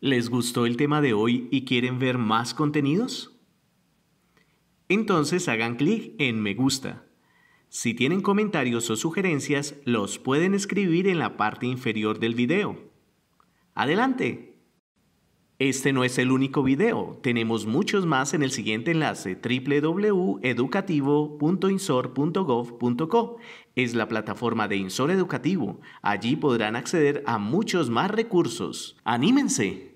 ¿Les gustó el tema de hoy y quieren ver más contenidos? Entonces hagan clic en me gusta. Si tienen comentarios o sugerencias, los pueden escribir en la parte inferior del video. ¡Adelante! Este no es el único video, tenemos muchos más en el siguiente enlace www.educativo.insor.gov.co. Es la plataforma de Insor Educativo, allí podrán acceder a muchos más recursos. ¡Anímense!